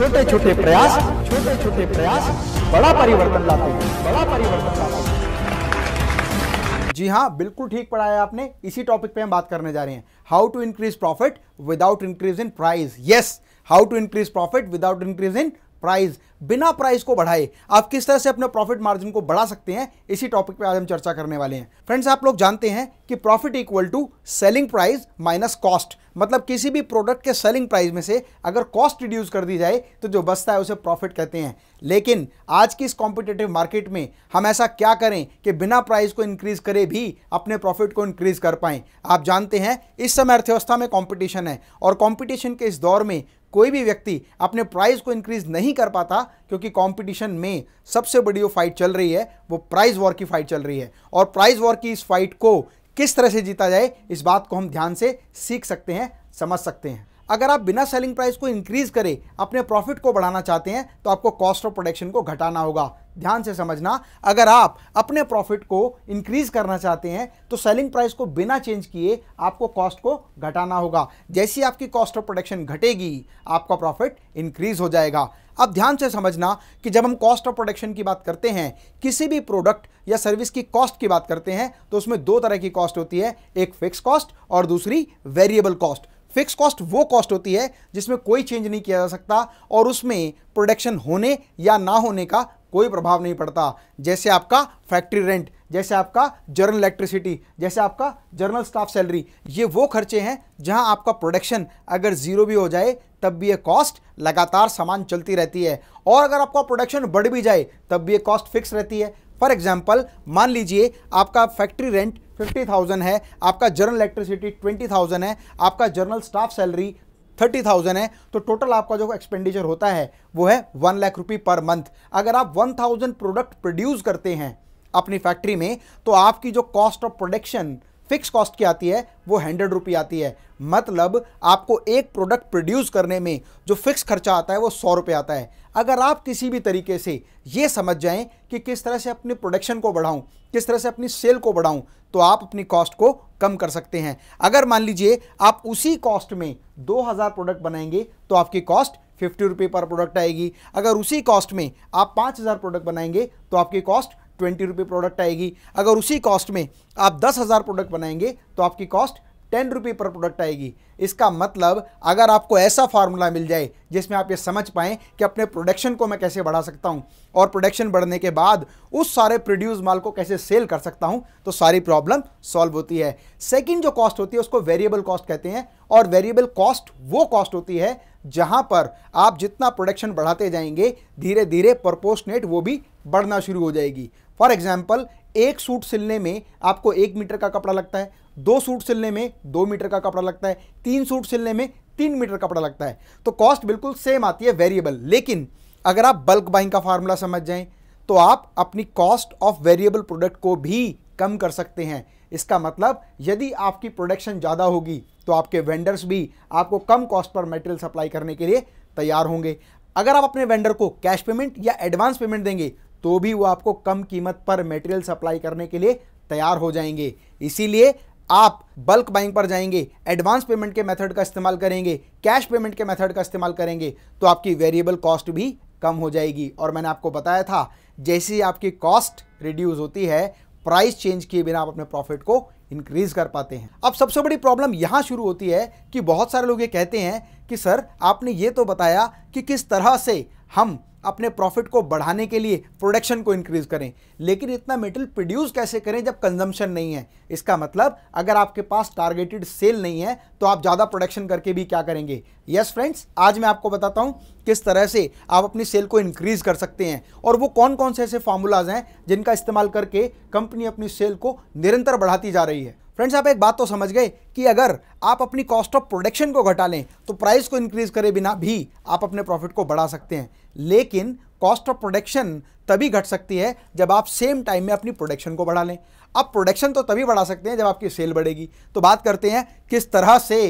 छोटे छोटे प्रयास छोटे छोटे प्रयास बड़ा परिवर्तन लाते हैं बड़ा परिवर्तन लाते हैं जी हाँ बिल्कुल ठीक पढ़ाया आपने इसी टॉपिक पे हम बात करने जा रहे हैं how to increase profit without increase in price yes how to increase profit without increase in price बिना प्राइस को बढ़ाए आप किस तरह से अपने प्रॉफिट मार्जिन को बढ़ा सकते हैं इसी टॉपिक पे आज हम चर्चा करने वाले हैं फ्रेंड्स आप लोग जानते हैं कि profit equal to selling price minus cost मतलब किसी भी प्रोडक्ट के सेलिंग प्राइस में से अगर कॉस्ट रिड्यूस कर दी जाए तो जो बचता है उसे प्रॉफिट कहते हैं लेकिन आज की इस कॉम्पिटेटिव मार्केट में हम ऐसा क्या करें कि बिना प्राइस को इंक्रीज करे भी अपने प्रॉफिट को इंक्रीज कर पाए आप जानते हैं इस समय अर्थव्यवस्था में कॉम्पिटिशन है और कॉम्पिटिशन के इस दौर में कोई भी व्यक्ति अपने प्राइस को इंक्रीज नहीं कर पाता क्योंकि कंपटीशन में सबसे बड़ी जो फाइट चल रही है वो प्राइज वॉर की फाइट चल रही है और प्राइज वॉर की इस फाइट को किस तरह से जीता जाए इस बात को हम ध्यान से सीख सकते हैं समझ सकते हैं अगर आप बिना सेलिंग प्राइस को इंक्रीज करें अपने प्रॉफिट को बढ़ाना चाहते हैं तो आपको कॉस्ट ऑफ प्रोडक्शन को घटाना होगा ध्यान से समझना अगर आप अपने प्रॉफिट को इंक्रीज करना चाहते हैं तो सेलिंग प्राइस को बिना चेंज किए आपको कॉस्ट को घटाना होगा जैसी आपकी कॉस्ट ऑफ प्रोडक्शन घटेगी आपका प्रॉफिट इंक्रीज हो जाएगा अब ध्यान से समझना कि जब हम कॉस्ट ऑफ प्रोडक्शन की बात करते हैं किसी भी प्रोडक्ट या सर्विस की कॉस्ट की बात करते हैं तो उसमें दो तरह की कॉस्ट होती है एक फिक्स कॉस्ट और दूसरी वेरिएबल कॉस्ट फिक्स कॉस्ट वो कॉस्ट होती है जिसमें कोई चेंज नहीं किया जा सकता और उसमें प्रोडक्शन होने या ना होने का कोई प्रभाव नहीं पड़ता जैसे आपका फैक्ट्री रेंट जैसे आपका जर्नल इलेक्ट्रिसिटी जैसे आपका जर्नल स्टाफ सैलरी ये वो खर्चे हैं जहां आपका प्रोडक्शन अगर ज़ीरो भी हो जाए तब भी ये कॉस्ट लगातार सामान चलती रहती है और अगर आपका प्रोडक्शन बढ़ भी जाए तब भी ये कॉस्ट फिक्स रहती है फॉर एग्जाम्पल मान लीजिए आपका फैक्ट्री रेंट फिफ्टी थाउजेंड है आपका जर्नल इलेक्ट्रिसिटी ट्वेंटी थाउजेंड है आपका general staff salary thirty thousand है तो टोटल आपका जो एक्सपेंडिचर होता है वो है वन लाख रुपये पर मंथ अगर आप वन थाउजेंड प्रोडक्ट प्रोड्यूस करते हैं अपनी फैक्ट्री में तो आपकी जो cost of production fix cost की आती है वो हंड्रेड रुपी आती है मतलब आपको एक प्रोडक्ट प्रोड्यूस करने में जो फिक्स खर्चा आता है वो सौ रुपये आता है अगर आप किसी भी तरीके से ये समझ जाएं कि किस तरह से अपने प्रोडक्शन को बढ़ाऊं किस तरह से अपनी सेल को बढ़ाऊं तो आप अपनी कॉस्ट को कम कर सकते हैं अगर मान लीजिए आप उसी कॉस्ट में दो प्रोडक्ट बनाएंगे तो आपकी कॉस्ट फिफ्टी रुपये पर प्रोडक्ट आएगी अगर उसी कॉस्ट में आप हज़ार प्रोडक्ट बनाएंगे तो आपकी कॉस्ट ट्वेंटी रुपये प्रोडक्ट आएगी अगर उसी कॉस्ट में आप दस हज़ार प्रोडक्ट बनाएंगे तो आपकी कॉस्ट टेन रुपये पर प्रोडक्ट आएगी इसका मतलब अगर आपको ऐसा फार्मूला मिल जाए जिसमें आप ये समझ पाएँ कि अपने प्रोडक्शन को मैं कैसे बढ़ा सकता हूँ और प्रोडक्शन बढ़ने के बाद उस सारे प्रोड्यूस माल को कैसे सेल कर सकता हूँ तो सारी प्रॉब्लम सॉल्व होती है सेकेंड जो कॉस्ट होती है उसको वेरिएबल कॉस्ट कहते हैं और वेरिएबल कॉस्ट वो कॉस्ट होती है जहाँ पर आप जितना प्रोडक्शन बढ़ाते जाएंगे धीरे धीरे प्रपोशनेट वो भी बढ़ना शुरू हो जाएगी फॉर एग्जाम्पल एक सूट सिलने में आपको एक मीटर का कपड़ा लगता है दो सूट सिलने में दो मीटर का कपड़ा लगता है तीन सूट सिलने में तीन मीटर कपड़ा लगता है तो कॉस्ट बिल्कुल सेम आती है वेरिएबल लेकिन अगर आप बल्क बाइंग का फार्मूला समझ जाएं तो आप अपनी कॉस्ट ऑफ वेरिएबल प्रोडक्ट को भी कम कर सकते हैं इसका मतलब यदि आपकी प्रोडक्शन ज़्यादा होगी तो आपके वेंडर्स भी आपको कम कॉस्ट पर मटेरियल सप्लाई करने के लिए तैयार होंगे अगर आप अपने वेंडर को कैश पेमेंट या एडवांस पेमेंट देंगे तो भी वो आपको कम कीमत पर मटेरियल सप्लाई करने के लिए तैयार हो जाएंगे इसीलिए आप बल्क बाइंग पर जाएंगे एडवांस पेमेंट के मेथड का इस्तेमाल करेंगे कैश पेमेंट के मेथड का इस्तेमाल करेंगे तो आपकी वेरिएबल कॉस्ट भी कम हो जाएगी और मैंने आपको बताया था जैसे ही आपकी कॉस्ट रिड्यूस होती है प्राइस चेंज किए बिना आप अपने प्रॉफिट को इंक्रीज कर पाते हैं अब सबसे बड़ी प्रॉब्लम यहाँ शुरू होती है कि बहुत सारे लोग ये कहते हैं कि सर आपने ये तो बताया कि किस तरह से हम अपने प्रॉफिट को बढ़ाने के लिए प्रोडक्शन को इंक्रीज करें लेकिन इतना मेटल प्रोड्यूस कैसे करें जब कंजम्पशन नहीं है इसका मतलब अगर आपके पास टारगेटेड सेल नहीं है तो आप ज़्यादा प्रोडक्शन करके भी क्या करेंगे यस yes फ्रेंड्स आज मैं आपको बताता हूँ किस तरह से आप अपनी सेल को इंक्रीज़ कर सकते हैं और वो कौन कौन से ऐसे फार्मूलाज हैं जिनका इस्तेमाल करके कंपनी अपनी सेल को निरंतर बढ़ाती जा रही है फ्रेंड्स आप एक बात तो समझ गए कि अगर आप अपनी कॉस्ट ऑफ प्रोडक्शन को घटा लें तो प्राइस को इंक्रीज़ करे बिना भी आप अपने प्रॉफिट को बढ़ा सकते हैं लेकिन कॉस्ट ऑफ प्रोडक्शन तभी घट सकती है जब आप सेम टाइम में अपनी प्रोडक्शन को बढ़ा लें आप प्रोडक्शन तो तभी बढ़ा सकते हैं जब आपकी सेल बढ़ेगी तो बात करते हैं किस तरह से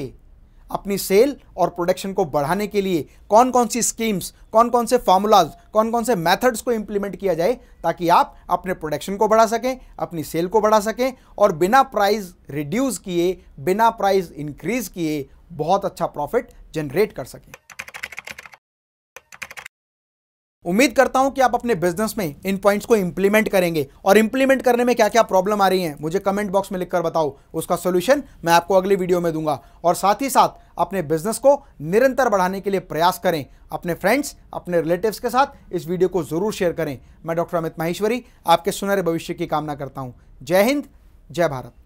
अपनी सेल और प्रोडक्शन को बढ़ाने के लिए कौन कौन सी स्कीम्स कौन कौन से फार्मूलाज कौन कौन से मेथड्स को इम्प्लीमेंट किया जाए ताकि आप अपने प्रोडक्शन को बढ़ा सकें अपनी सेल को बढ़ा सकें और बिना प्राइस रिड्यूस किए बिना प्राइस इंक्रीज किए बहुत अच्छा प्रॉफिट जनरेट कर सकें उम्मीद करता हूं कि आप अपने बिजनेस में इन पॉइंट्स को इंप्लीमेंट करेंगे और इंप्लीमेंट करने में क्या क्या प्रॉब्लम आ रही है मुझे कमेंट बॉक्स में लिखकर बताओ उसका सोल्यूशन मैं आपको अगली वीडियो में दूंगा और साथ ही साथ अपने बिजनेस को निरंतर बढ़ाने के लिए प्रयास करें अपने फ्रेंड्स अपने रिलेटिव्स के साथ इस वीडियो को जरूर शेयर करें मैं डॉक्टर अमित माहेश्वरी आपके सुनहरे भविष्य की कामना करता हूँ जय हिंद जय भारत